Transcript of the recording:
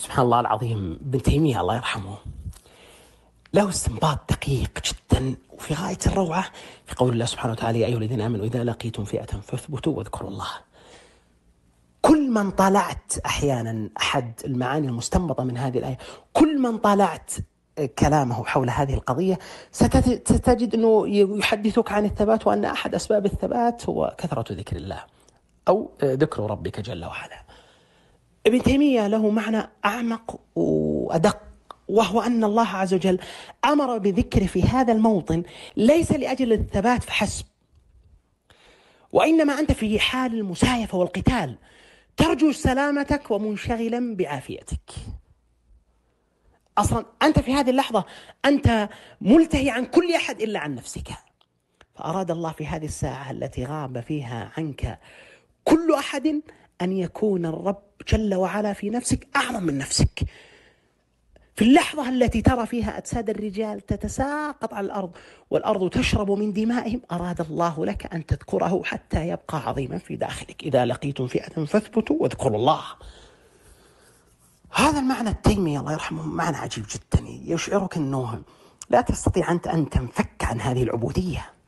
سبحان الله العظيم ابن تيمية الله يرحمه له استنباط دقيق جدا وفي غاية الروعة في قول الله سبحانه وتعالى يا أيها الذين آمنوا إذا لقيتم فئة فاثبتوا واذكروا الله كل من طالعت أحيانا أحد المعاني المستنبطة من هذه الآية كل من طالعت كلامه حول هذه القضية ستجد أنه يحدثك عن الثبات وأن أحد أسباب الثبات هو كثرة ذكر الله أو ذكر ربك جل وعلا ابن تيمية له معنى أعمق وأدق وهو أن الله عز وجل أمر بذكره في هذا الموطن ليس لأجل الثبات فحسب وإنما أنت في حال المسايفة والقتال ترجو سلامتك ومنشغلا بعافيتك أصلا أنت في هذه اللحظة أنت ملتهي عن كل أحد إلا عن نفسك فأراد الله في هذه الساعة التي غاب فيها عنك كل أحد أن يكون الرب جل وعلا في نفسك أعظم من نفسك في اللحظة التي ترى فيها أجساد الرجال تتساقط على الأرض والأرض تشرب من دمائهم أراد الله لك أن تذكره حتى يبقى عظيما في داخلك إذا لقيتم فئة فاثبتوا واذكروا الله هذا المعنى التيمي الله يرحمه معنى عجيب جدا يشعرك أنه لا تستطيع أنت أن تنفك عن هذه العبودية